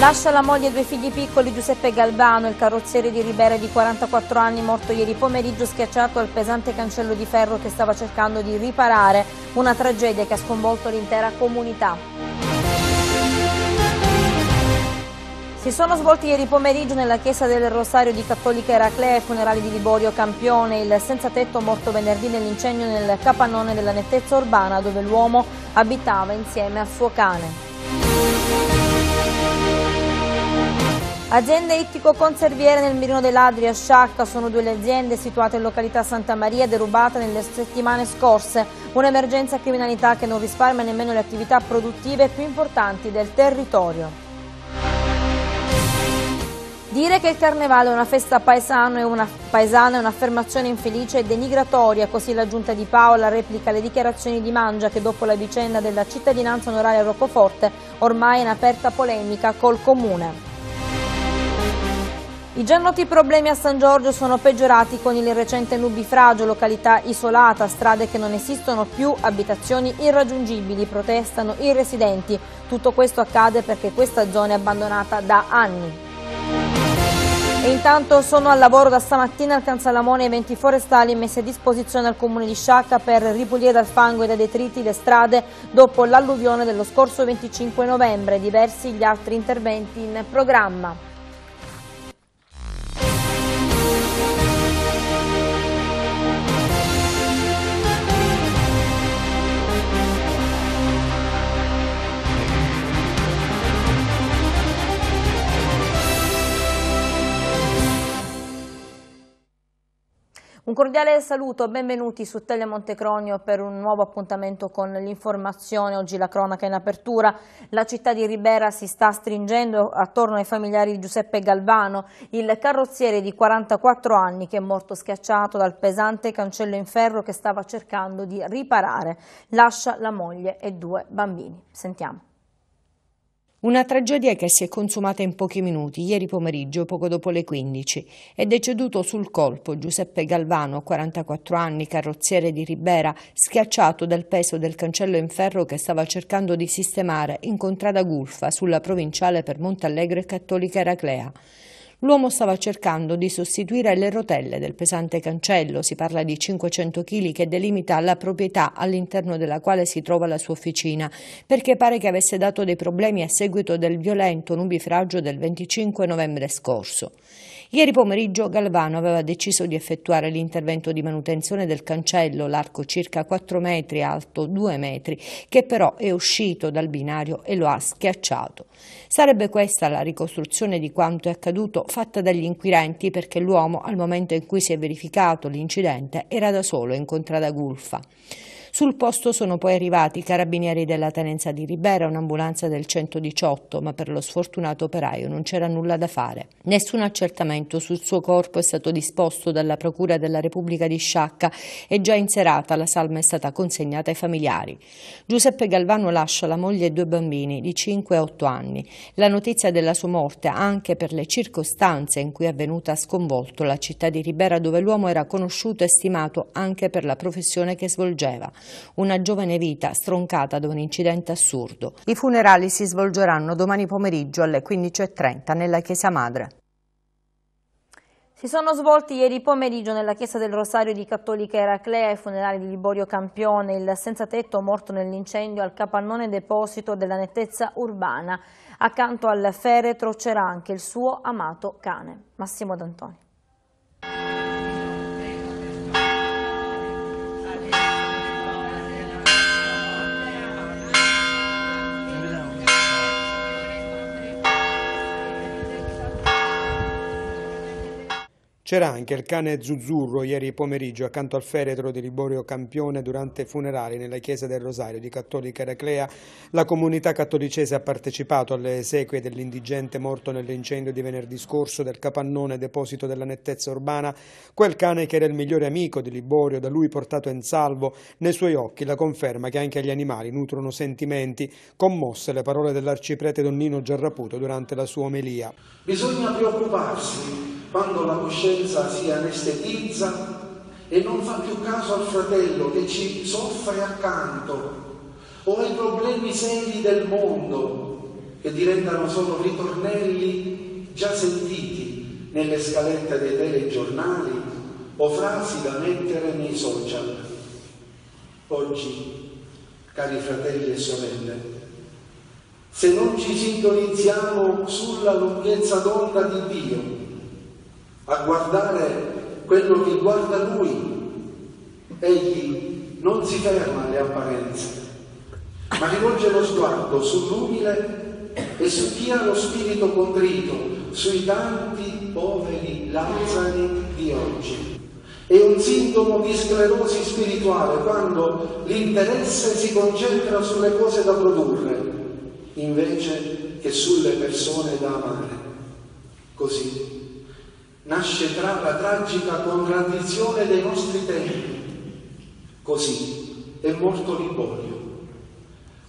Lascia la moglie e due figli piccoli Giuseppe Galbano, il carrozziere di Ribera di 44 anni, morto ieri pomeriggio schiacciato al pesante cancello di ferro che stava cercando di riparare, una tragedia che ha sconvolto l'intera comunità. Si sono svolti ieri pomeriggio nella chiesa del Rosario di Cattolica Eraclea i funerali di Liborio Campione, il senza tetto morto venerdì nell'incendio nel capannone della nettezza urbana dove l'uomo abitava insieme al suo cane. Azienda Ittico Conserviere nel mirino dell'Adria Sciacca sono due le aziende situate in località Santa Maria derubate nelle settimane scorse. Un'emergenza criminalità che non risparmia nemmeno le attività produttive più importanti del territorio. Dire che il carnevale è una festa paesana è, una, paesana è un'affermazione infelice e denigratoria, così la giunta di Paola replica le dichiarazioni di Mangia che dopo la vicenda della cittadinanza onoraria a Roccoforte ormai è in aperta polemica col comune. I già noti problemi a San Giorgio sono peggiorati con il recente nubifragio, località isolata, strade che non esistono più, abitazioni irraggiungibili, protestano i residenti. Tutto questo accade perché questa zona è abbandonata da anni. E intanto sono al lavoro da stamattina al Cansalamone i venti forestali messi a disposizione al comune di Sciacca per ripulire dal fango e dai detriti le strade dopo l'alluvione dello scorso 25 novembre, diversi gli altri interventi in programma. Un cordiale saluto, benvenuti su Tele Montecronio per un nuovo appuntamento con l'informazione. Oggi la cronaca in apertura. La città di Ribera si sta stringendo attorno ai familiari di Giuseppe Galvano, il carrozziere di 44 anni che è morto schiacciato dal pesante cancello in ferro che stava cercando di riparare. Lascia la moglie e due bambini. Sentiamo. Una tragedia che si è consumata in pochi minuti, ieri pomeriggio, poco dopo le 15. È deceduto sul colpo Giuseppe Galvano, 44 anni, carrozziere di Ribera, schiacciato dal peso del cancello in ferro che stava cercando di sistemare in contrada Gulfa, sulla provinciale per Montallegro e Cattolica Eraclea. L'uomo stava cercando di sostituire le rotelle del pesante cancello, si parla di 500 kg che delimita la proprietà all'interno della quale si trova la sua officina, perché pare che avesse dato dei problemi a seguito del violento nubifragio del 25 novembre scorso. Ieri pomeriggio Galvano aveva deciso di effettuare l'intervento di manutenzione del cancello, l'arco circa 4 metri, alto 2 metri, che però è uscito dal binario e lo ha schiacciato. Sarebbe questa la ricostruzione di quanto è accaduto fatta dagli inquirenti perché l'uomo al momento in cui si è verificato l'incidente era da solo in contrada Gulfa. Sul posto sono poi arrivati i carabinieri della tenenza di Ribera, un'ambulanza del 118, ma per lo sfortunato operaio non c'era nulla da fare. Nessun accertamento sul suo corpo è stato disposto dalla Procura della Repubblica di Sciacca e già in serata la salma è stata consegnata ai familiari. Giuseppe Galvano lascia la moglie e due bambini di 5 e 8 anni. La notizia della sua morte, anche per le circostanze in cui è avvenuta, ha sconvolto la città di Ribera dove l'uomo era conosciuto e stimato anche per la professione che svolgeva una giovane vita stroncata da un incidente assurdo. I funerali si svolgeranno domani pomeriggio alle 15.30 nella Chiesa Madre. Si sono svolti ieri pomeriggio nella chiesa del Rosario di Cattolica Eraclea i funerali di Liborio Campione, il senza tetto morto nell'incendio al capannone deposito della nettezza urbana. Accanto al feretro c'era anche il suo amato cane, Massimo D'Antoni. C'era anche il cane Zuzzurro ieri pomeriggio accanto al feretro di Liborio Campione durante funerali nella chiesa del Rosario di Cattolica Eraclea. La comunità cattolicese ha partecipato alle esequie dell'indigente morto nell'incendio di venerdì scorso del capannone deposito della nettezza urbana. Quel cane che era il migliore amico di Liborio, da lui portato in salvo, nei suoi occhi la conferma che anche gli animali nutrono sentimenti, commosse le parole dell'arciprete Donnino Giarraputo durante la sua omelia. Bisogna preoccuparsi quando la coscienza si anestetizza e non fa più caso al fratello che ci soffre accanto o ai problemi seri del mondo che diventano solo ritornelli già sentiti nelle scalette dei telegiornali o frasi da mettere nei social. Oggi, cari fratelli e sorelle, se non ci sintonizziamo sulla lunghezza d'onda di Dio, a guardare quello che guarda lui. Egli non si ferma alle apparenze, ma rivolge lo sguardo sull'umile e su chi ha lo spirito contrito, sui tanti poveri lazzari di oggi. È un sintomo di sclerosi spirituale quando l'interesse si concentra sulle cose da produrre invece che sulle persone da amare. Così nasce tra la tragica contraddizione dei nostri tempi. Così è morto l'impoglio.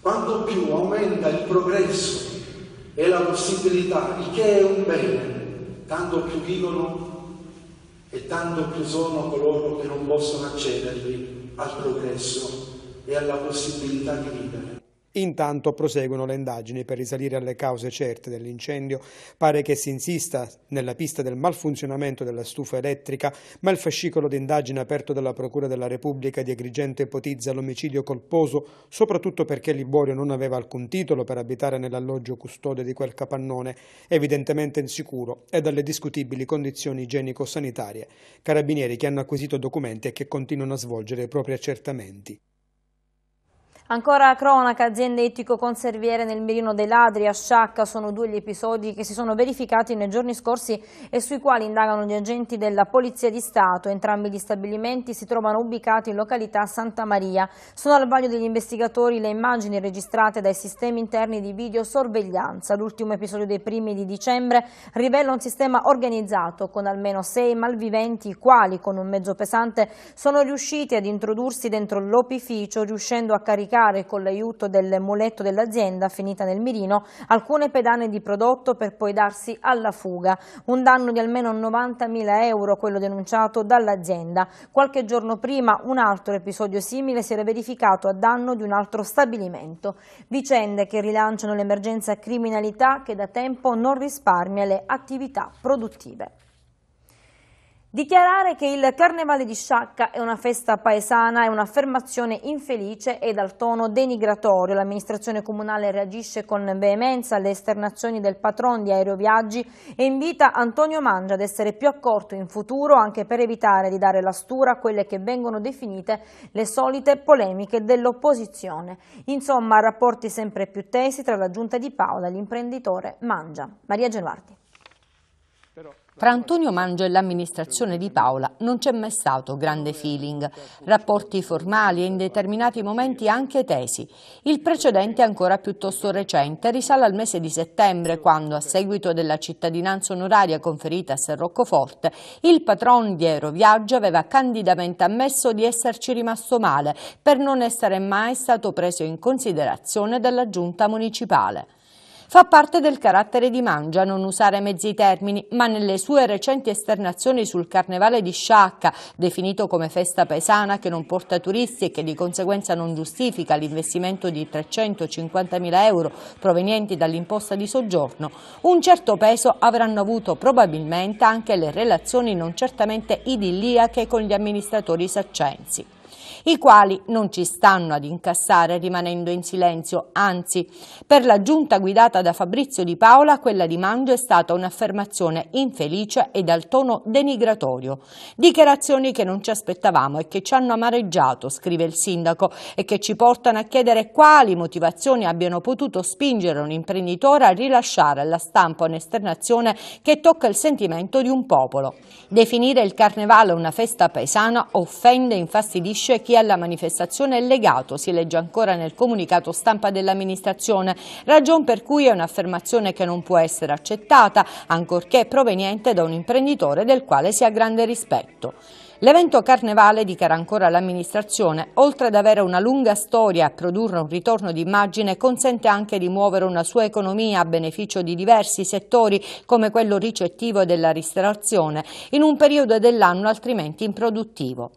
Quanto più aumenta il progresso e la possibilità di che è un bene, tanto più vivono e tanto più sono coloro che non possono accedervi al progresso e alla possibilità di vivere. Intanto proseguono le indagini per risalire alle cause certe dell'incendio. Pare che si insista nella pista del malfunzionamento della stufa elettrica, ma il fascicolo d'indagine aperto dalla Procura della Repubblica di Agrigento ipotizza l'omicidio colposo, soprattutto perché Liborio non aveva alcun titolo per abitare nell'alloggio custode di quel capannone, evidentemente insicuro e dalle discutibili condizioni igienico-sanitarie. Carabinieri che hanno acquisito documenti e che continuano a svolgere i propri accertamenti. Ancora cronaca, aziende etico conserviere nel mirino dei ladri a Sciacca sono due gli episodi che si sono verificati nei giorni scorsi e sui quali indagano gli agenti della Polizia di Stato. Entrambi gli stabilimenti si trovano ubicati in località Santa Maria. Sono al vaglio degli investigatori le immagini registrate dai sistemi interni di videosorveglianza. L'ultimo episodio dei primi di dicembre rivela un sistema organizzato con almeno sei malviventi i quali con un mezzo pesante sono riusciti ad introdursi dentro l'opificio riuscendo a caricare tagliare con l'aiuto del muletto dell'azienda finita nel mirino alcune pedane di prodotto per poi darsi alla fuga. Un danno di almeno 90.000 euro quello denunciato dall'azienda. Qualche giorno prima un altro episodio simile si era verificato a danno di un altro stabilimento. Vicende che rilanciano l'emergenza criminalità che da tempo non risparmia le attività produttive. Dichiarare che il Carnevale di Sciacca è una festa paesana è un'affermazione infelice e dal tono denigratorio. L'amministrazione comunale reagisce con veemenza alle esternazioni del patron di aeroviaggi e invita Antonio Mangia ad essere più accorto in futuro anche per evitare di dare la stura a quelle che vengono definite le solite polemiche dell'opposizione. Insomma, rapporti sempre più tesi tra la giunta di Paola e l'imprenditore Mangia. Maria Genuardi. Tra Antonio Mangio e l'amministrazione di Paola non c'è mai stato grande feeling, rapporti formali e in determinati momenti anche tesi. Il precedente ancora piuttosto recente risale al mese di settembre quando, a seguito della cittadinanza onoraria conferita a San Roccoforte, il patron di Aeroviaggio aveva candidamente ammesso di esserci rimasto male per non essere mai stato preso in considerazione dalla giunta municipale. Fa parte del carattere di Mangia non usare mezzi termini, ma nelle sue recenti esternazioni sul carnevale di Sciacca, definito come festa paesana che non porta turisti e che di conseguenza non giustifica l'investimento di 350.000 euro provenienti dall'imposta di soggiorno, un certo peso avranno avuto probabilmente anche le relazioni non certamente idilliache con gli amministratori saccensi i quali non ci stanno ad incassare rimanendo in silenzio, anzi, per la giunta guidata da Fabrizio Di Paola, quella di Mangio è stata un'affermazione infelice e dal tono denigratorio. Dichiarazioni che non ci aspettavamo e che ci hanno amareggiato, scrive il sindaco, e che ci portano a chiedere quali motivazioni abbiano potuto spingere un imprenditore a rilasciare alla stampa un'esternazione che tocca il sentimento di un popolo. Definire il carnevale una festa paesana offende e infastidisce chi chi alla manifestazione è legato, si legge ancora nel comunicato stampa dell'amministrazione, ragion per cui è un'affermazione che non può essere accettata, ancorché proveniente da un imprenditore del quale si ha grande rispetto. L'evento carnevale, dichiara ancora l'amministrazione, oltre ad avere una lunga storia e produrre un ritorno d'immagine, consente anche di muovere una sua economia a beneficio di diversi settori come quello ricettivo e della ristorazione, in un periodo dell'anno altrimenti improduttivo.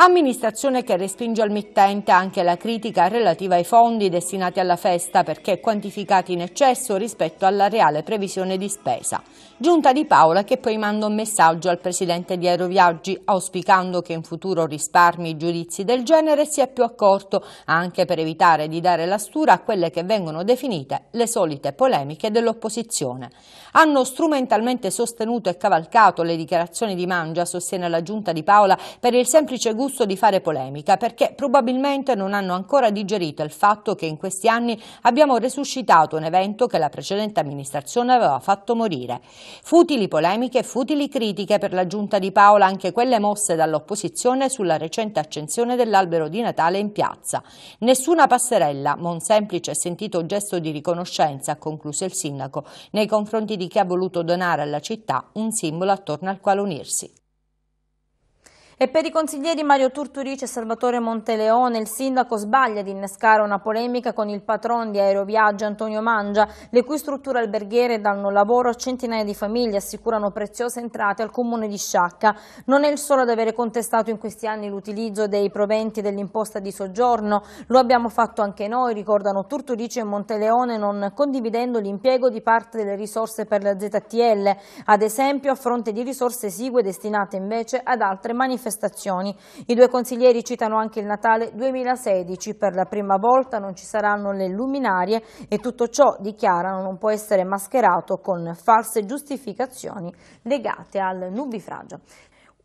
Amministrazione che respinge al mittente anche la critica relativa ai fondi destinati alla festa perché quantificati in eccesso rispetto alla reale previsione di spesa. Giunta di Paola che poi manda un messaggio al presidente di Aeroviaggi auspicando che in futuro risparmi i giudizi del genere sia più accorto anche per evitare di dare la stura a quelle che vengono definite le solite polemiche dell'opposizione. Hanno strumentalmente sostenuto e cavalcato le dichiarazioni di Mangia, sostiene la giunta di Paola, per il semplice semplice gusto di fare polemica perché probabilmente non hanno ancora digerito il fatto che in questi anni abbiamo resuscitato un evento che la precedente amministrazione aveva fatto morire. Futili polemiche, futili critiche per la giunta di Paola, anche quelle mosse dall'opposizione sulla recente accensione dell'albero di Natale in piazza. Nessuna passerella, ma un semplice e sentito gesto di riconoscenza, ha concluso il sindaco, nei confronti di chi ha voluto donare alla città un simbolo attorno al quale unirsi. E per i consiglieri Mario Turturice e Salvatore Monteleone il sindaco sbaglia di innescare una polemica con il patron di Aeroviaggio Antonio Mangia, le cui strutture alberghiere danno lavoro a centinaia di famiglie e assicurano preziose entrate al comune di Sciacca. Non è il solo ad avere contestato in questi anni l'utilizzo dei proventi dell'imposta di soggiorno, lo abbiamo fatto anche noi, ricordano Turturice e Monteleone non condividendo l'impiego di parte delle risorse per la ZTL, ad esempio a fronte di risorse esigue destinate invece ad altre manifestazioni manifestazioni. I due consiglieri citano anche il Natale 2016, per la prima volta non ci saranno le luminarie e tutto ciò, dichiarano, non può essere mascherato con false giustificazioni legate al nubifragio.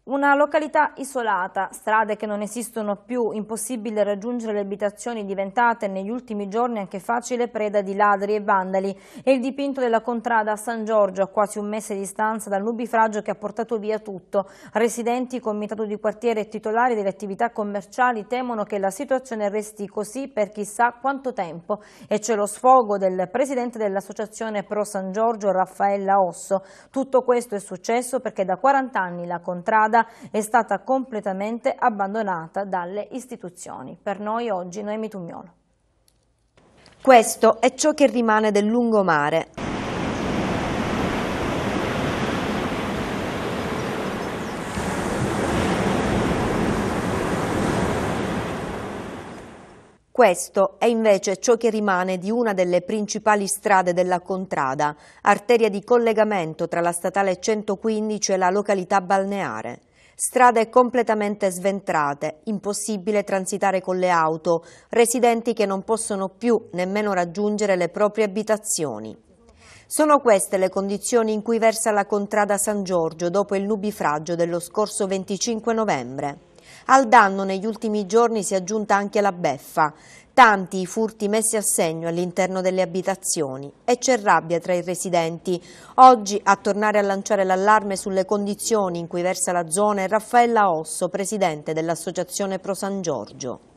Una località isolata, strade che non esistono più, impossibile raggiungere le abitazioni diventate negli ultimi giorni anche facile preda di ladri e vandali. E il dipinto della contrada a San Giorgio, a quasi un mese di distanza dal nubifragio che ha portato via tutto. Residenti, comitato di quartiere e titolari delle attività commerciali temono che la situazione resti così per chissà quanto tempo. E c'è lo sfogo del presidente dell'associazione Pro San Giorgio, Raffaella Osso. Tutto questo è successo perché da 40 anni la contrada strada è stata completamente abbandonata dalle istituzioni. Per noi oggi Noemi Tugnolo. Questo è ciò che rimane del lungomare. Questo è invece ciò che rimane di una delle principali strade della Contrada, arteria di collegamento tra la statale 115 e la località balneare. Strade completamente sventrate, impossibile transitare con le auto, residenti che non possono più nemmeno raggiungere le proprie abitazioni. Sono queste le condizioni in cui versa la contrada San Giorgio dopo il nubifragio dello scorso 25 novembre. Al danno negli ultimi giorni si è aggiunta anche la beffa. Tanti i furti messi a segno all'interno delle abitazioni e c'è rabbia tra i residenti. Oggi a tornare a lanciare l'allarme sulle condizioni in cui versa la zona è Raffaella Osso, presidente dell'Associazione Pro San Giorgio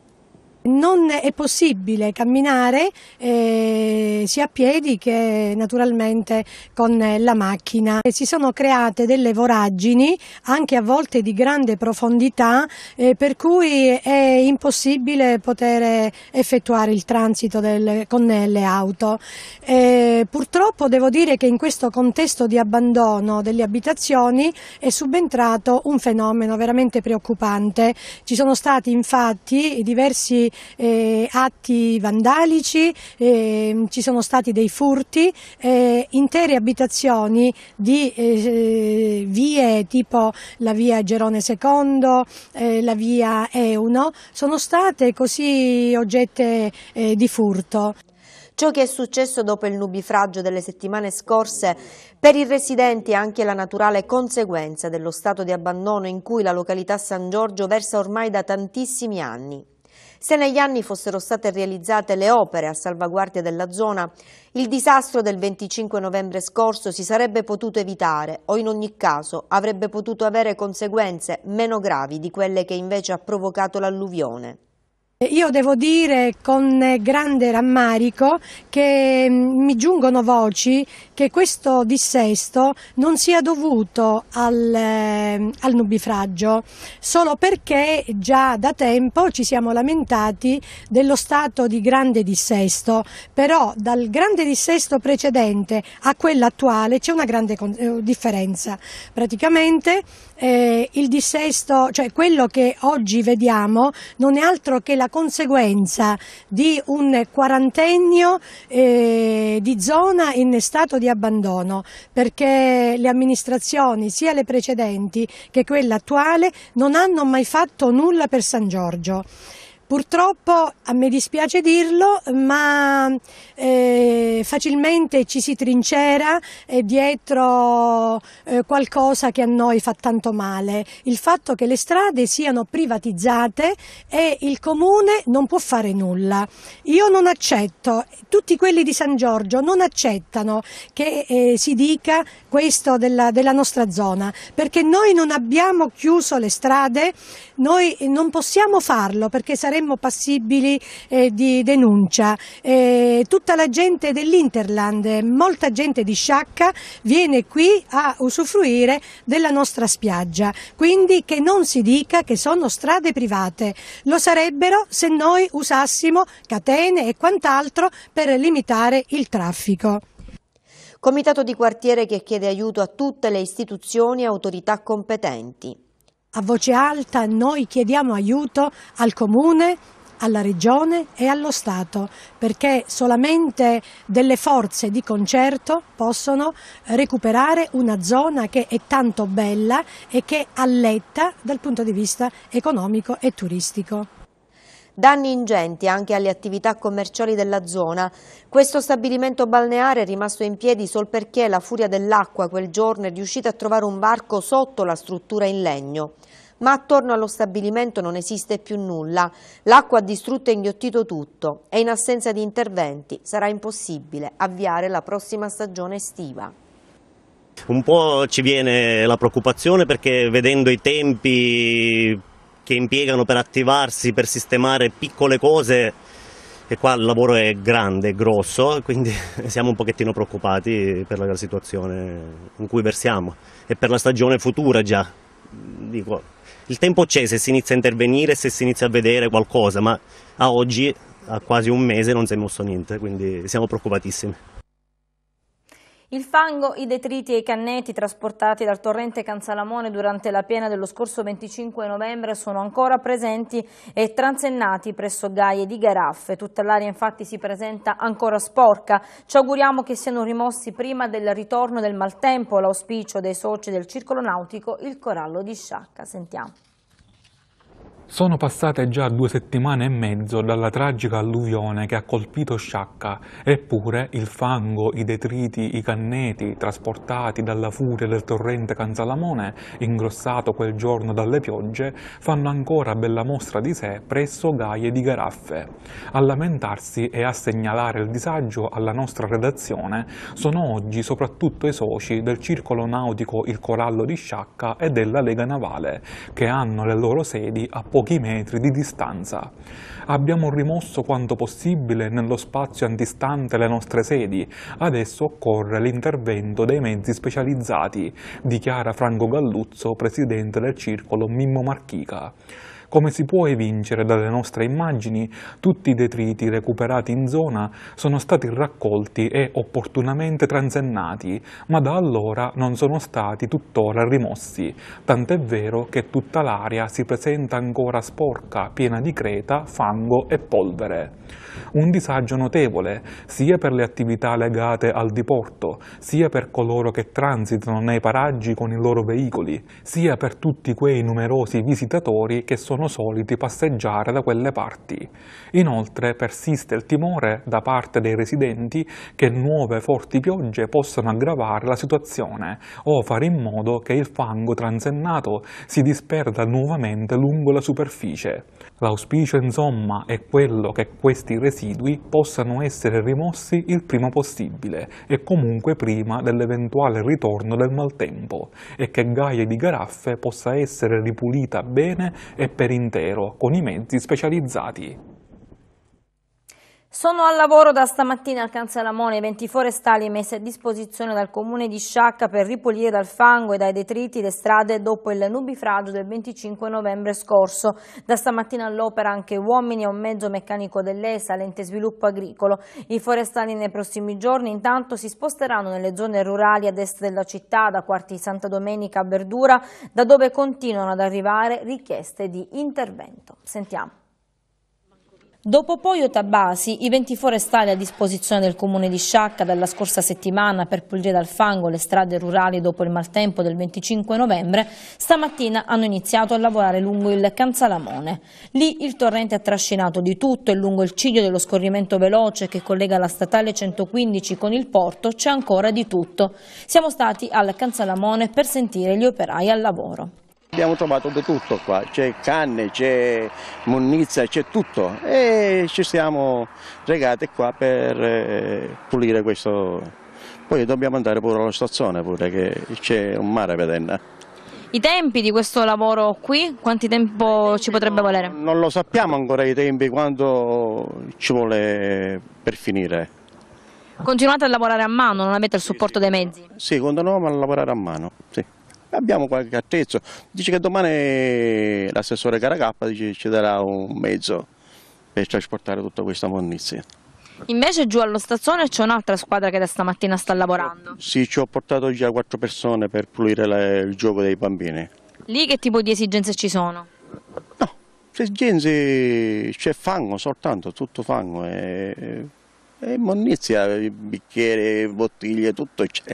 non è possibile camminare eh, sia a piedi che naturalmente con la macchina. Si sono create delle voragini anche a volte di grande profondità eh, per cui è impossibile poter effettuare il transito del, con le auto. Eh, purtroppo devo dire che in questo contesto di abbandono delle abitazioni è subentrato un fenomeno veramente preoccupante. Ci sono stati infatti diversi eh, atti vandalici, eh, ci sono stati dei furti, eh, intere abitazioni di eh, vie tipo la via Gerone II, eh, la via Euno, sono state così oggette eh, di furto. Ciò che è successo dopo il nubifragio delle settimane scorse per i residenti è anche la naturale conseguenza dello stato di abbandono in cui la località San Giorgio versa ormai da tantissimi anni. Se negli anni fossero state realizzate le opere a salvaguardia della zona, il disastro del 25 novembre scorso si sarebbe potuto evitare o in ogni caso avrebbe potuto avere conseguenze meno gravi di quelle che invece ha provocato l'alluvione. Io devo dire con grande rammarico che mm, mi giungono voci che questo dissesto non sia dovuto al, eh, al, nubifragio, solo perché già da tempo ci siamo lamentati dello stato di grande dissesto, però dal grande dissesto precedente a quello attuale c'è una grande eh, differenza. Praticamente eh, il dissesto, cioè quello che oggi vediamo non è altro che la conseguenza di un quarantennio eh, di zona in stato di abbandono perché le amministrazioni, sia le precedenti che quella attuale, non hanno mai fatto nulla per San Giorgio. Purtroppo, mi dispiace dirlo, ma eh, facilmente ci si trincera eh, dietro eh, qualcosa che a noi fa tanto male. Il fatto che le strade siano privatizzate e il comune non può fare nulla. Io non accetto, tutti quelli di San Giorgio non accettano che eh, si dica questo della, della nostra zona, perché noi non abbiamo chiuso le strade, noi non possiamo farlo perché sarebbe saremmo passibili eh, di denuncia. Eh, tutta la gente dell'Interland, molta gente di Sciacca viene qui a usufruire della nostra spiaggia, quindi che non si dica che sono strade private, lo sarebbero se noi usassimo catene e quant'altro per limitare il traffico. Comitato di quartiere che chiede aiuto a tutte le istituzioni e autorità competenti a voce alta noi chiediamo aiuto al Comune, alla Regione e allo Stato, perché solamente delle forze di concerto possono recuperare una zona che è tanto bella e che alletta dal punto di vista economico e turistico. Danni ingenti anche alle attività commerciali della zona. Questo stabilimento balneare è rimasto in piedi sol perché la furia dell'acqua quel giorno è riuscita a trovare un barco sotto la struttura in legno ma attorno allo stabilimento non esiste più nulla. L'acqua ha distrutto e inghiottito tutto e in assenza di interventi sarà impossibile avviare la prossima stagione estiva. Un po' ci viene la preoccupazione perché vedendo i tempi che impiegano per attivarsi, per sistemare piccole cose, e qua il lavoro è grande, grosso, quindi siamo un pochettino preoccupati per la situazione in cui versiamo e per la stagione futura già. Dico, il tempo c'è se si inizia a intervenire, se si inizia a vedere qualcosa, ma a oggi, a quasi un mese, non si è mosso niente, quindi siamo preoccupatissimi. Il fango, i detriti e i canneti trasportati dal torrente Canzalamone durante la piena dello scorso 25 novembre sono ancora presenti e transennati presso gaie di garaffe. Tutta l'aria infatti si presenta ancora sporca. Ci auguriamo che siano rimossi prima del ritorno del maltempo, l'auspicio dei soci del circolo nautico Il Corallo di Sciacca. Sentiamo. Sono passate già due settimane e mezzo dalla tragica alluvione che ha colpito Sciacca, eppure il fango, i detriti, i canneti trasportati dalla furia del torrente Canzalamone, ingrossato quel giorno dalle piogge, fanno ancora bella mostra di sé presso gaie di garaffe. A lamentarsi e a segnalare il disagio alla nostra redazione sono oggi soprattutto i soci del circolo nautico Il Corallo di Sciacca e della Lega Navale, che hanno le loro sedi a Porto pochi metri di distanza. Abbiamo rimosso quanto possibile nello spazio antistante le nostre sedi, adesso occorre l'intervento dei mezzi specializzati, dichiara Franco Galluzzo, presidente del circolo Mimmo Marchica. Come si può evincere dalle nostre immagini, tutti i detriti recuperati in zona sono stati raccolti e opportunamente transennati, ma da allora non sono stati tuttora rimossi, tant'è vero che tutta l'area si presenta ancora sporca, piena di creta, fango e polvere. Un disagio notevole, sia per le attività legate al diporto, sia per coloro che transitano nei paraggi con i loro veicoli, sia per tutti quei numerosi visitatori che sono sono soliti passeggiare da quelle parti. Inoltre persiste il timore da parte dei residenti che nuove forti piogge possano aggravare la situazione o fare in modo che il fango transennato si disperda nuovamente lungo la superficie. L'auspicio insomma è quello che questi residui possano essere rimossi il prima possibile e comunque prima dell'eventuale ritorno del maltempo e che Gaia di Garaffe possa essere ripulita bene e per per intero con i mezzi specializzati. Sono al lavoro da stamattina al Canzalamone, 20 forestali messi a disposizione dal comune di Sciacca per ripulire dal fango e dai detriti le strade dopo il nubifragio del 25 novembre scorso. Da stamattina all'opera anche uomini e un mezzo meccanico dell'ESA, l'ente sviluppo agricolo. I forestali nei prossimi giorni intanto si sposteranno nelle zone rurali ad est della città, da quarti Santa Domenica a Verdura, da dove continuano ad arrivare richieste di intervento. Sentiamo. Dopo Poio Tabasi, i 20 forestali a disposizione del comune di Sciacca dalla scorsa settimana per pulire dal fango le strade rurali dopo il maltempo del 25 novembre, stamattina hanno iniziato a lavorare lungo il Canzalamone. Lì il torrente ha trascinato di tutto e lungo il ciglio dello scorrimento veloce che collega la statale 115 con il porto c'è ancora di tutto. Siamo stati al Canzalamone per sentire gli operai al lavoro abbiamo trovato di tutto qua, c'è canne, c'è monnizia, c'è tutto e ci siamo regati qua per eh, pulire questo. Poi dobbiamo andare pure alla stazione pure che c'è un mare a Vedenna. I tempi di questo lavoro qui, quanti tempo ci potrebbe volere? Non lo sappiamo ancora i tempi, quanto ci vuole per finire. Continuate a lavorare a mano, non avete il supporto dei mezzi? Sì, continuiamo a lavorare a mano, sì abbiamo qualche attrezzo. Dice che domani l'assessore Caracappa dice, ci darà un mezzo per trasportare tutta questa monnizia. Invece giù allo stazzone c'è un'altra squadra che da stamattina sta lavorando. Sì, ci ho portato già quattro persone per pulire le, il gioco dei bambini. Lì che tipo di esigenze ci sono? No, esigenze c'è fango soltanto, tutto fango e, eh, e eh, eh, monnizia, bicchiere, bottiglie, tutto c'è.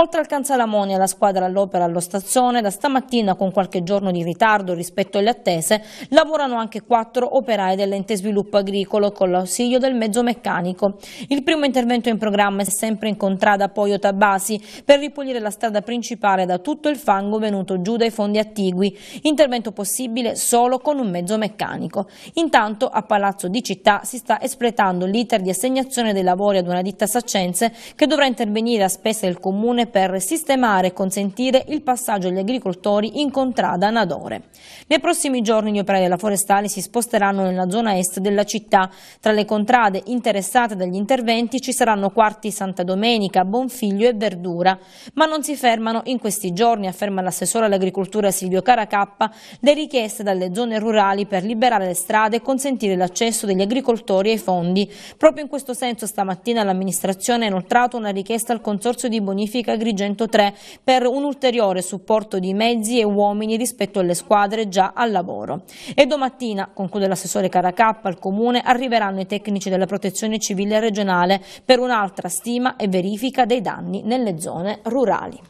Oltre al Canzalamoni e alla squadra all'opera allo stazione, da stamattina con qualche giorno di ritardo rispetto alle attese, lavorano anche quattro operai dell'ente sviluppo agricolo con l'ausilio del mezzo meccanico. Il primo intervento in programma è sempre in contrada Poio Tabasi per ripulire la strada principale da tutto il fango venuto giù dai fondi attigui, intervento possibile solo con un mezzo meccanico. Intanto a Palazzo di Città si sta espletando l'iter di assegnazione dei lavori ad una ditta saccense che dovrà intervenire a spese del comune per sistemare e consentire il passaggio agli agricoltori in contrada Nadore. Nei prossimi giorni gli operai della forestale si sposteranno nella zona est della città. Tra le contrade interessate dagli interventi ci saranno quarti Santa Domenica, Bonfiglio e Verdura. Ma non si fermano in questi giorni, afferma l'assessore all'agricoltura Silvio Caracappa, le richieste dalle zone rurali per liberare le strade e consentire l'accesso degli agricoltori ai fondi. Proprio in questo senso stamattina l'amministrazione ha inoltrato una richiesta al Consorzio di Bonifica Agrigento 3 per un ulteriore supporto di mezzi e uomini rispetto alle squadre già al lavoro. E domattina, conclude l'assessore Caracappa, al Comune arriveranno i tecnici della protezione civile regionale per un'altra stima e verifica dei danni nelle zone rurali.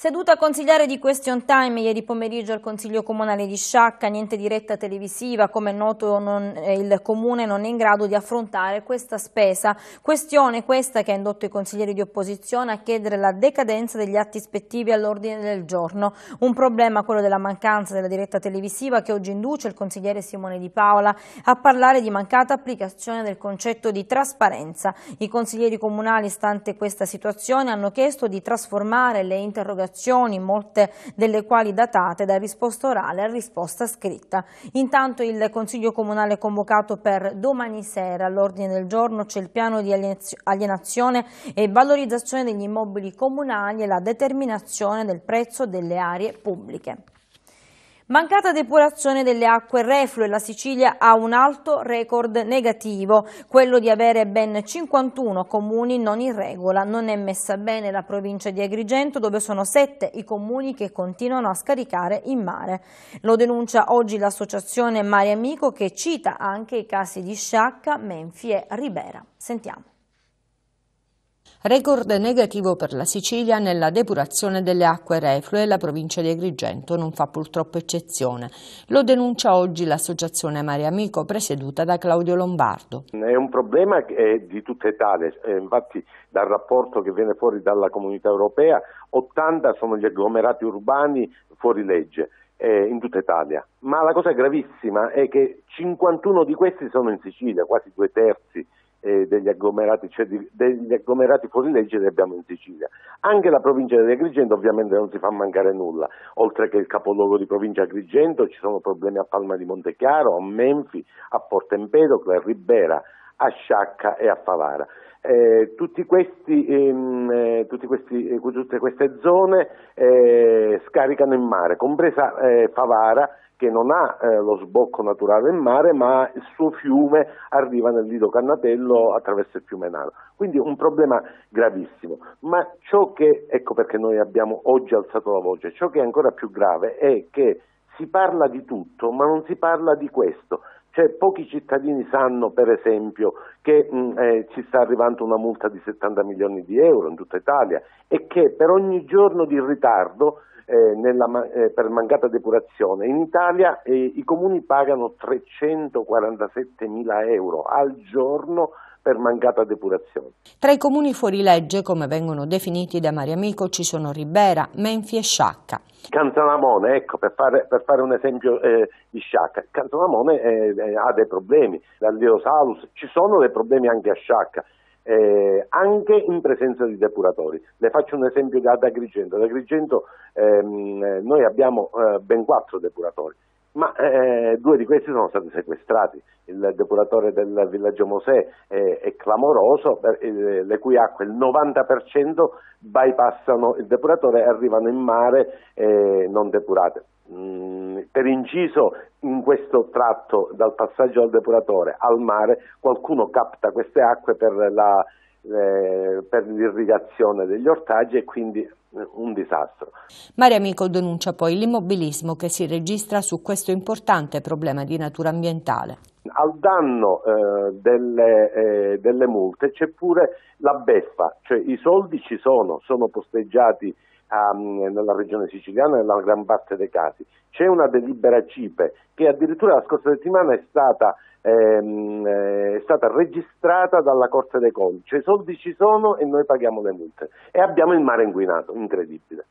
Seduta consigliere di Question Time ieri pomeriggio al Consiglio Comunale di Sciacca, niente diretta televisiva, come è noto non, eh, il Comune non è in grado di affrontare questa spesa. Questione questa che ha indotto i consiglieri di opposizione a chiedere la decadenza degli atti ispettivi all'ordine del giorno. Un problema quello della mancanza della diretta televisiva che oggi induce il consigliere Simone Di Paola a parlare di mancata applicazione del concetto di trasparenza. I consiglieri comunali, stante questa situazione, hanno chiesto di trasformare le interrogazioni interrogazioni, molte delle quali datate da risposta orale a risposta scritta. Intanto il Consiglio Comunale è convocato per domani sera. All'ordine del giorno c'è il piano di alienazione e valorizzazione degli immobili comunali e la determinazione del prezzo delle aree pubbliche. Mancata depurazione delle acque reflue, la Sicilia ha un alto record negativo, quello di avere ben 51 comuni non in regola. Non è messa bene la provincia di Agrigento dove sono 7 i comuni che continuano a scaricare in mare. Lo denuncia oggi l'associazione Mare Amico che cita anche i casi di Sciacca, Menfi e Ribera. Sentiamo. Record negativo per la Sicilia nella depurazione delle acque reflue e la provincia di Agrigento non fa purtroppo eccezione. Lo denuncia oggi l'associazione Mare Amico presieduta da Claudio Lombardo. È un problema di tutta Italia, eh, infatti dal rapporto che viene fuori dalla comunità europea 80 sono gli agglomerati urbani fuori legge eh, in tutta Italia. Ma la cosa gravissima è che 51 di questi sono in Sicilia, quasi due terzi, eh, degli, agglomerati, cioè di, degli agglomerati fuori legge che abbiamo in Sicilia. Anche la provincia di Agrigento ovviamente non si fa mancare nulla, oltre che il capoluogo di provincia Agrigento ci sono problemi a Palma di Montechiaro, a Menfi, a Porto Empedocle, a Ribera, a Sciacca e a Favara. Eh, tutti questi, ehm, eh, tutti questi, eh, tutte queste zone eh, scaricano in mare, compresa eh, Favara che non ha eh, lo sbocco naturale in mare, ma il suo fiume arriva nel Lido Cannatello attraverso il fiume Naro. Quindi un problema gravissimo. Ma ciò che, ecco perché noi abbiamo oggi alzato la voce, ciò che è ancora più grave è che si parla di tutto, ma non si parla di questo. Cioè, pochi cittadini sanno, per esempio, che mh, eh, ci sta arrivando una multa di 70 milioni di euro in tutta Italia e che per ogni giorno di ritardo eh, nella, eh, per mancata depurazione. In Italia eh, i comuni pagano 347 mila euro al giorno per mancata depurazione. Tra i comuni fuorilegge, come vengono definiti da Mario Amico, ci sono Ribera, Menfi e Sciacca. Cantonamone, ecco, per fare, per fare un esempio eh, di Sciacca, Cantonamone eh, eh, ha dei problemi, l'Alleo Salus, ci sono dei problemi anche a Sciacca eh, anche in presenza di depuratori. Le faccio un esempio da, da Agrigento. Ad Agrigento ehm, eh, noi abbiamo eh, ben quattro depuratori ma eh, due di questi sono stati sequestrati. Il depuratore del villaggio Mosè eh, è clamoroso, per, eh, le cui acque il 90% bypassano il depuratore e arrivano in mare eh, non depurate. Mm, per inciso in questo tratto dal passaggio al depuratore al mare qualcuno capta queste acque per, la, eh, per l'irrigazione degli ortaggi e quindi eh, un disastro. Mario Amico denuncia poi l'immobilismo che si registra su questo importante problema di natura ambientale. Al danno eh, delle, eh, delle, multe c'è pure la beffa, cioè i soldi ci sono, sono posteggiati um, nella regione siciliana nella gran parte dei casi. C'è una delibera CIPE che addirittura la scorsa settimana è stata, ehm, eh, è stata registrata dalla Corte dei Conti, cioè i soldi ci sono e noi paghiamo le multe e abbiamo il mare inguinato, incredibile.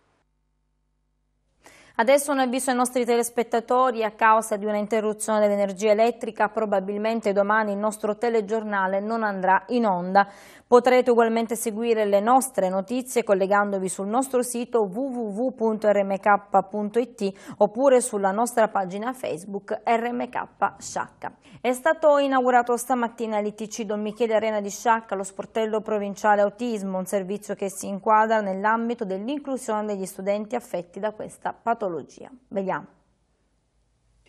Adesso un avviso ai nostri telespettatori a causa di una interruzione dell'energia elettrica probabilmente domani il nostro telegiornale non andrà in onda. Potrete ugualmente seguire le nostre notizie collegandovi sul nostro sito www.rmk.it oppure sulla nostra pagina Facebook RMK Sciacca. È stato inaugurato stamattina all'ITC Don Michele Arena di Sciacca lo sportello provinciale autismo, un servizio che si inquadra nell'ambito dell'inclusione degli studenti affetti da questa patologia patologia. Vediamo.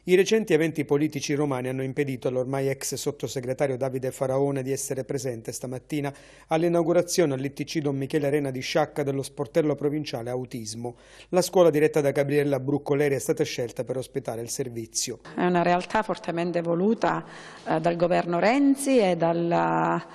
I recenti eventi politici romani hanno impedito all'ormai ex sottosegretario Davide Faraone di essere presente stamattina all'inaugurazione all'ITC Don Michele Arena di Sciacca dello sportello provinciale Autismo. La scuola diretta da Gabriella Bruccoleri è stata scelta per ospitare il servizio. È una realtà fortemente voluta eh, dal governo Renzi e dalla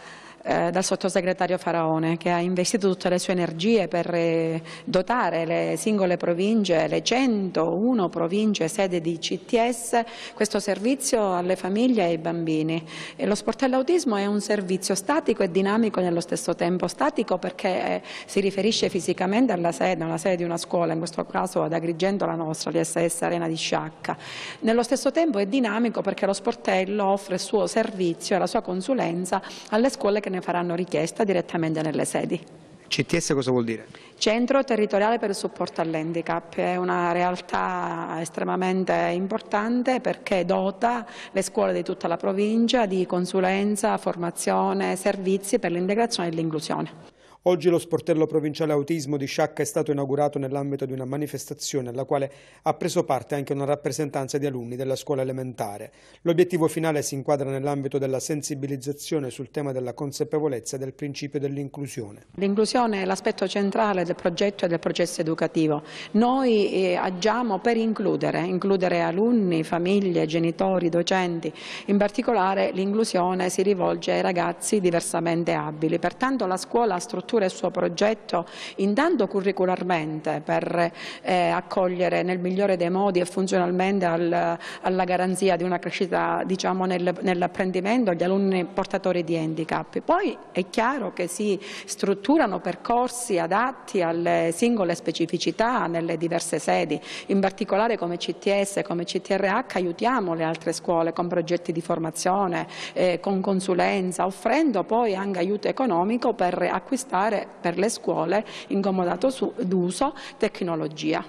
eh, dal sottosegretario Faraone che ha investito tutte le sue energie per eh, dotare le singole province, le 101 province sede di CTS, questo servizio alle famiglie e ai bambini. E lo sportello autismo è un servizio statico e dinamico nello stesso tempo, statico perché eh, si riferisce fisicamente alla sede, alla sede di una scuola, in questo caso ad Agrigento la nostra, l'ISS Arena di Sciacca. Nello stesso tempo è dinamico perché lo sportello offre il suo servizio e la sua consulenza alle scuole che ne faranno richiesta direttamente nelle sedi. CTS cosa vuol dire? Centro territoriale per il supporto all'handicap è una realtà estremamente importante perché dota le scuole di tutta la provincia di consulenza, formazione, servizi per l'integrazione e l'inclusione. Oggi lo sportello provinciale autismo di Sciacca è stato inaugurato nell'ambito di una manifestazione alla quale ha preso parte anche una rappresentanza di alunni della scuola elementare. L'obiettivo finale si inquadra nell'ambito della sensibilizzazione sul tema della consapevolezza del principio dell'inclusione. L'inclusione è l'aspetto centrale del progetto e del processo educativo. Noi eh, agiamo per includere, includere alunni, famiglie, genitori, docenti. In particolare l'inclusione si rivolge ai ragazzi diversamente abili. Pertanto la scuola ha strutturale struttura e il suo progetto intanto curricularmente per eh, accogliere nel migliore dei modi e funzionalmente al, alla garanzia di una crescita diciamo, nel, nell'apprendimento gli alunni portatori di handicap. Poi è chiaro che si strutturano percorsi adatti alle singole specificità nelle diverse sedi, in particolare come CTS e come CTRH aiutiamo le altre scuole con progetti di formazione, eh, con consulenza, offrendo poi anche aiuto economico per acquistare particolare per le scuole in comodato d'uso tecnologia.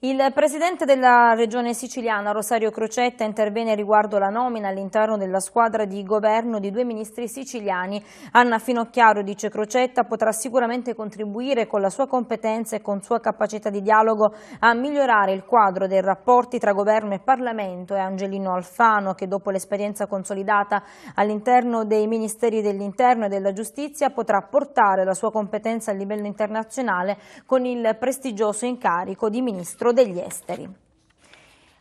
Il presidente della regione siciliana Rosario Crocetta interviene riguardo la nomina all'interno della squadra di governo di due ministri siciliani. Anna Finocchiaro, dice Crocetta, potrà sicuramente contribuire con la sua competenza e con sua capacità di dialogo a migliorare il quadro dei rapporti tra governo e Parlamento e Angelino Alfano che dopo l'esperienza consolidata all'interno dei ministeri dell'interno e della giustizia potrà portare la sua competenza a livello internazionale con il prestigioso incarico di ministro Ministro degli Esteri.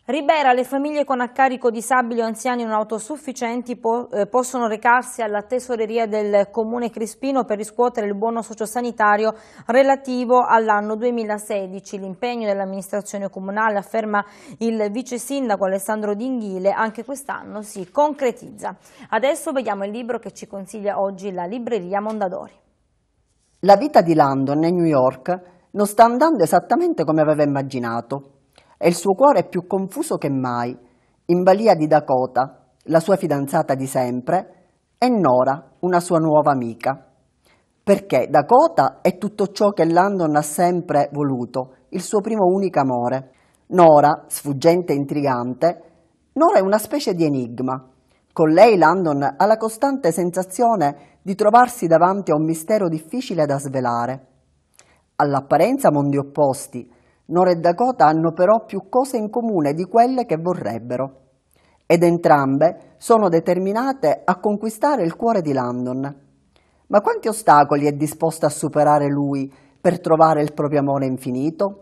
Ribera, le famiglie con a carico disabili o anziani non autosufficienti po eh, possono recarsi alla tesoreria del Comune Crispino per riscuotere il buono sociosanitario relativo all'anno 2016. L'impegno dell'amministrazione comunale, afferma il vice sindaco Alessandro Dinghile, anche quest'anno si concretizza. Adesso vediamo il libro che ci consiglia oggi la libreria Mondadori. La vita di Landon e New York non sta andando esattamente come aveva immaginato e il suo cuore è più confuso che mai, in balia di Dakota, la sua fidanzata di sempre, e Nora, una sua nuova amica. Perché Dakota è tutto ciò che Landon ha sempre voluto, il suo primo unico amore. Nora, sfuggente e intrigante, Nora è una specie di enigma. Con lei Landon ha la costante sensazione di trovarsi davanti a un mistero difficile da svelare. All'apparenza mondi opposti, Nora e Dakota hanno però più cose in comune di quelle che vorrebbero. Ed entrambe sono determinate a conquistare il cuore di Landon. Ma quanti ostacoli è disposta a superare lui per trovare il proprio amore infinito?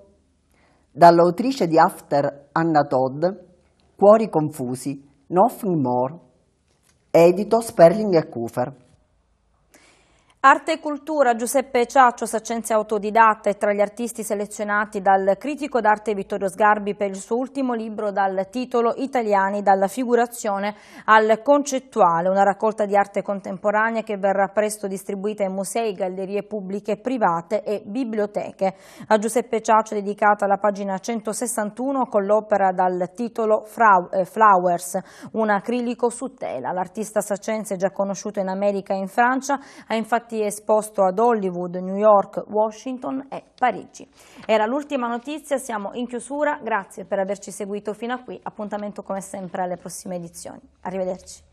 Dall'autrice di After Anna Todd, Cuori confusi, Nothing More, edito Sperling e Kufer. Arte e cultura, Giuseppe Ciaccio, sacenze autodidatta e tra gli artisti selezionati dal critico d'arte Vittorio Sgarbi per il suo ultimo libro dal titolo Italiani dalla figurazione al concettuale, una raccolta di arte contemporanea che verrà presto distribuita in musei, gallerie pubbliche, private e biblioteche. A Giuseppe Ciaccio è dedicata la pagina 161 con l'opera dal titolo eh, Flowers, un acrilico su tela. L'artista sacenze già conosciuto in America e in Francia ha infatti infatti esposto ad Hollywood, New York, Washington e Parigi. Era l'ultima notizia, siamo in chiusura, grazie per averci seguito fino a qui, appuntamento come sempre alle prossime edizioni. Arrivederci.